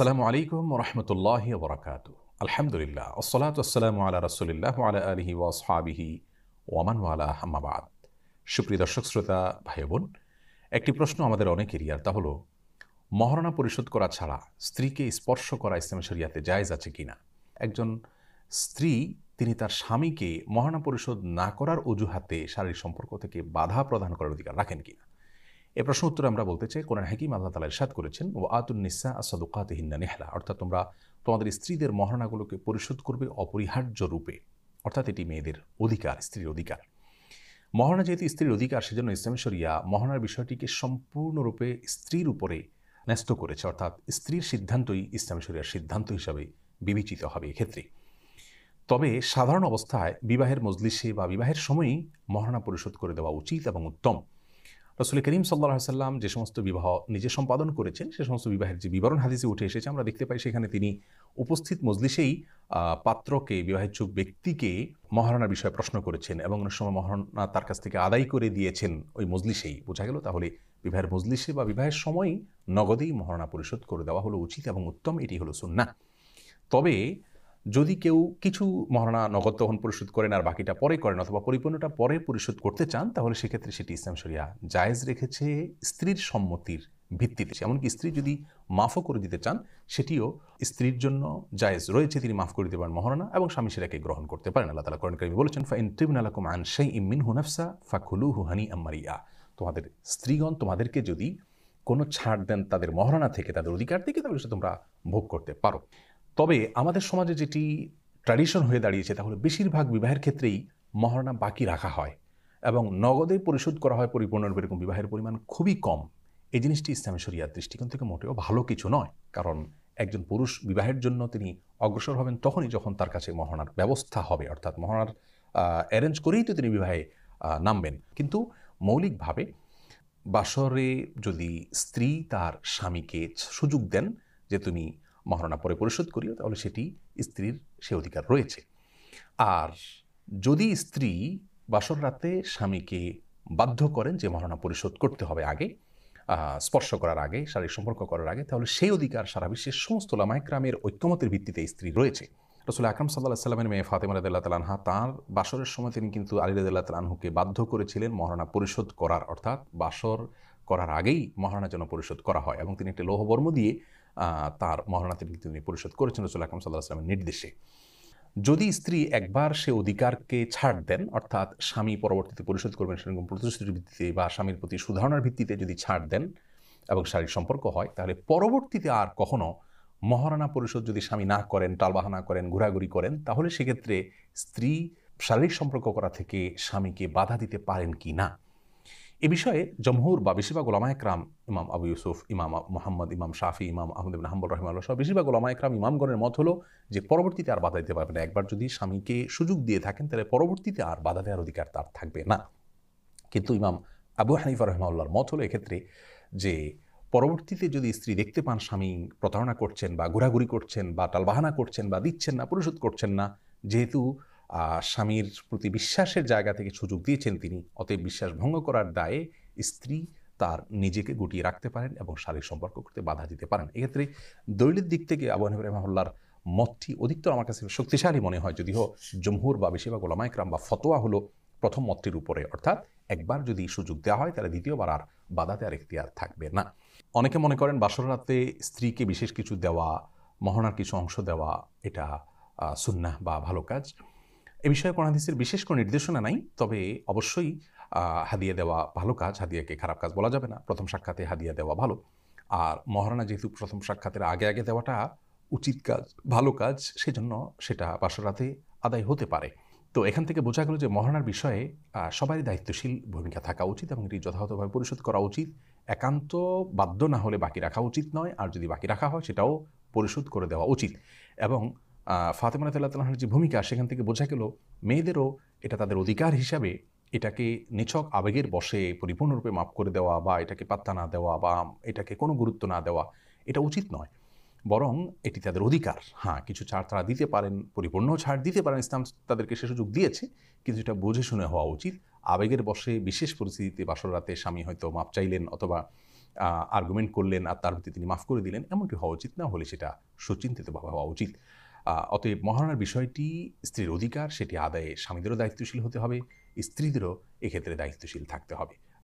আসসালামু আলাইকুম রহমতুল্লাহ বরাকাত আলহামদুলিল্লাহ আসসালাত আসসালাম আল্লাহ রসুলিল্লাহ আলা আলহি ওয়াসহাবিহি ওয়ামান ওয়ালা হাম্মাবাদ সুপ্রিয় দর্শক শ্রোতা ভাই বোন একটি প্রশ্ন আমাদের অনেকেরই আর তা হলো মহারণা পরিশোধ করা ছাড়া স্ত্রীকে স্পর্শ করা ইসলাম শরিয়াতে জায়েজ আছে কিনা একজন স্ত্রী তিনি তার স্বামীকে মহারণা পরিশোধ না করার অজুহাতে শারীরিক সম্পর্ক থেকে বাধা প্রদান করার অধিকার রাখেন কিনা এ প্রশ্ন উত্তরে আমরা বলতে চাই কোরআন হাকিম আল্লাহ তালা ইরশাদ করেছেন ও আতুল নিসা আসাদুকাত হিন্না নেহলা অর্থাৎ তোমরা তোমাদের স্ত্রীদের মহারণাগুলোকে পরিশোধ করবে অপরিহার্য রূপে অর্থাৎ এটি মেয়েদের অধিকার স্ত্রীর অধিকার মহারণা যেহেতু স্ত্রীর অধিকার সেজন্য ইসলামেশ্বরিয়া মহারণার বিষয়টিকে সম্পূর্ণরূপে স্ত্রীর উপরে ন্যস্ত করেছে অর্থাৎ স্ত্রীর সিদ্ধান্তই ইসলামেশ্বরিয়ার সিদ্ধান্ত হিসাবে বিবেচিত হবে এক্ষেত্রে তবে সাধারণ অবস্থায় বিবাহের মজলিসে বা বিবাহের সময়ই মহারণা পরিশোধ করে দেওয়া উচিত এবং উত্তম রসুল করিম সাল্লাহ সাল্লাম যে সমস্ত বিবাহ নিজে সম্পাদন করেছেন সে সমস্ত বিবাহের যে বিবরণ হাদিসে উঠে এসেছে আমরা দেখতে পাই সেখানে তিনি উপস্থিত মজলিসেই পাত্রকে বিবাহিচ্ছুক ব্যক্তিকে মহারণার বিষয়ে প্রশ্ন করেছেন এবং অনেক সময় মহারণা তার কাছ থেকে আদায় করে দিয়েছেন ওই মজলিসেই বোঝা গেল তাহলে বিবাহের মজলিসে বা বিবাহের সময়ই নগদেই মহারণা পরিশোধ করে দেওয়া হলো উচিত এবং উত্তম এটি হলো সুন্না তবে যদি কেউ কিছু মহারণা নগদ তখন পরিশোধ করেন আর বাকিটা পরে করেন অথবা পরিপূর্ণটা পরে পরিশোধ করতে চান তাহলে সেক্ষেত্রে সেটি ইসলাম শরিয়া জায়েজ রেখেছে স্ত্রীর সম্মতির ভিত্তিতে এমনকি স্ত্রী যদি মাফও করে দিতে চান সেটিও স্ত্রীর জন্য জায়েজ রয়েছে তিনি মাফ করে দিতে পারেন মহারণা এবং স্বামী সেটাকে গ্রহণ করতে পারেন আল্লাহ তালা করেন করিমি বলেছেন ফা ট্রিবিনাল আলাকুম আন সেই ইমিন হুনাফসা ফাকুলু হুহানি আম্মারিয়া তোমাদের স্ত্রীগণ তোমাদেরকে যদি কোনো ছাড় দেন তাদের মহারণা থেকে তাদের অধিকার থেকে তাহলে সে তোমরা ভোগ করতে পারো তবে আমাদের সমাজে যেটি ট্র্যাডিশন হয়ে দাঁড়িয়েছে তাহলে বেশিরভাগ বিবাহের ক্ষেত্রেই মহারণা বাকি রাখা হয় এবং নগদে পরিশোধ করা হয় পরিপূর্ণরূপে এরকম বিবাহের পরিমাণ খুবই কম এই জিনিসটি ইসলামী শরিয়ার দৃষ্টিকোণ থেকে মোটেও ভালো কিছু নয় কারণ একজন পুরুষ বিবাহের জন্য তিনি অগ্রসর হবেন তখনই যখন তার কাছে মহারণার ব্যবস্থা হবে অর্থাৎ মহারণার অ্যারেঞ্জ করেই তো তিনি বিবাহে নামবেন কিন্তু মৌলিকভাবে বাসরে যদি স্ত্রী তার স্বামীকে সুযোগ দেন যে তুমি মহারণা পরে পরিশোধ করিও তাহলে সেটি স্ত্রীর সে অধিকার রয়েছে আর যদি স্ত্রী বাসর রাতে স্বামীকে বাধ্য করেন যে মহারণা পরিশোধ করতে হবে আগে স্পর্শ করার আগে শারীরিক সম্পর্ক করার আগে তাহলে সেই অধিকার সারা বিশ্বের সমস্ত গ্রামের ঐক্যমতের ভিত্তিতে স্ত্রী রয়েছে রসুল আকরম সাল্লাহ সাল্লামের মেয়ে ফাতেমা রাদিল্লা তালানহা তাঁর বাসরের সময় তিনি কিন্তু আলী রাদাল্লাহ তালানহুকে বাধ্য করেছিলেন মহারণা পরিশোধ করার অর্থাৎ বাসর করার আগেই মহারণা যেন পরিশোধ করা হয় এবং তিনি একটি লৌহবর্ম দিয়ে তার মহারণা ভিত্তি কিন্তু তিনি পরিশোধ করেছেন রসুল আকরম সাল্লাহ আসলামের নির্দেশে যদি স্ত্রী একবার সে অধিকারকে ছাড় দেন অর্থাৎ স্বামী পরবর্তীতে পরিশোধ করবেন সেরকম প্রতিশ্রুতির ভিত্তিতে বা স্বামীর প্রতি সুধারণার ভিত্তিতে যদি ছাড় দেন এবং শারীরিক সম্পর্ক হয় তাহলে পরবর্তীতে আর কখনো মহারণা পরিশোধ যদি স্বামী না করেন টালবাহানা করেন ঘোরাঘুরি করেন তাহলে সেক্ষেত্রে স্ত্রী শারীরিক সম্পর্ক করা থেকে স্বামীকে বাধা দিতে পারেন কি না এ বিষয়ে জমহুর বা বেশিরভাগ ওলামা একরাম ইমাম আবু ইউসুফ ইমাম মোহাম্মদ ইমাম শাফি ইমাম আহমদ ইবিন হাম্বুল রহমান সহ বেশিরভাগ ওলামা একরাম ইমামগণের মত হলো যে পরবর্তীতে আর বাধা দিতে পারবে না একবার যদি স্বামীকে সুযোগ দিয়ে থাকেন তাহলে পরবর্তীতে আর বাধা দেওয়ার অধিকার তার থাকবে না কিন্তু ইমাম আবু হানিফা রহমাউল্লার মত হলো এক্ষেত্রে যে পরবর্তীতে যদি স্ত্রী দেখতে পান স্বামী প্রতারণা করছেন বা ঘোরাঘুরি করছেন বা টালবাহানা করছেন বা দিচ্ছেন না পরিশোধ করছেন না যেহেতু স্বামীর প্রতি বিশ্বাসের জায়গা থেকে সুযোগ দিয়েছেন তিনি অতএব বিশ্বাস ভঙ্গ করার দায়ে স্ত্রী তার নিজেকে গুটিয়ে রাখতে পারেন এবং শারীরিক সম্পর্ক করতে বাধা দিতে পারেন এক্ষেত্রে দৈলিক দিক থেকে আবু হানিফ রহমাহুল্লার মতটি অধিকতর আমার কাছে শক্তিশালী মনে হয় যদিও জমহুর বা বেশিরভাগ ওলামাইকরাম বা ফতোয়া হলো প্রথম মতটির উপরে অর্থাৎ একবার যদি সুযোগ দেওয়া হয় তাহলে দ্বিতীয়বার আর একটি আর এখতিয়ার থাকবে না অনেকে মনে করেন বাসর রাতে স্ত্রীকে বিশেষ কিছু দেওয়া মহনার কিছু অংশ দেওয়া এটা সুন্নাহ বা ভালো কাজ এ বিষয়ে কোরআন হাদিসের বিশেষ কোনো নির্দেশনা নাই তবে অবশ্যই হাদিয়া দেওয়া ভালো কাজ হাদিয়াকে খারাপ কাজ বলা যাবে না প্রথম সাক্ষাতে হাদিয়া দেওয়া ভালো আর মহারণা যেহেতু প্রথম সাক্ষাতের আগে আগে দেওয়াটা উচিত কাজ ভালো কাজ সেজন্য সেটা বাসরাতে আদায় হতে পারে তো এখান থেকে বোঝা গেল যে মহারণার বিষয়ে সবারই দায়িত্বশীল ভূমিকা থাকা উচিত এবং এটি যথাযথভাবে পরিশোধ করা উচিত একান্ত বাধ্য না হলে বাকি রাখা উচিত নয় আর যদি বাকি রাখা হয় সেটাও পরিশোধ করে দেওয়া উচিত এবং ফাতেমা তাল্লাহার যে ভূমিকা সেখান থেকে বোঝা গেল মেয়েদেরও এটা তাদের অধিকার হিসাবে এটাকে নিছক আবেগের বসে পরিপূর্ণরূপে মাফ করে দেওয়া বা এটাকে পাত্তা না দেওয়া বা এটাকে কোনো গুরুত্ব না দেওয়া এটা উচিত নয় বরং এটি তাদের অধিকার হ্যাঁ কিছু ছাড় তারা দিতে পারেন পরিপূর্ণ ছাড় দিতে পারেন ইসলাম তাদেরকে সে সুযোগ দিয়েছে কিন্তু এটা বুঝে শুনে হওয়া উচিত আবেগের বসে বিশেষ পরিস্থিতিতে বাসর রাতে স্বামী হয়তো মাপ চাইলেন অথবা আর্গুমেন্ট করলেন আর তার প্রতি তিনি মাফ করে দিলেন এমনটি হওয়া উচিত না হলে সেটা সুচিন্তিতভাবে হওয়া উচিত অতএব মহারণার বিষয়টি স্ত্রীর অধিকার সেটি আদায়ে স্বামীদেরও দায়িত্বশীল হতে হবে স্ত্রীদেরও এক্ষেত্রে দায়িত্বশীল থাকতে হবে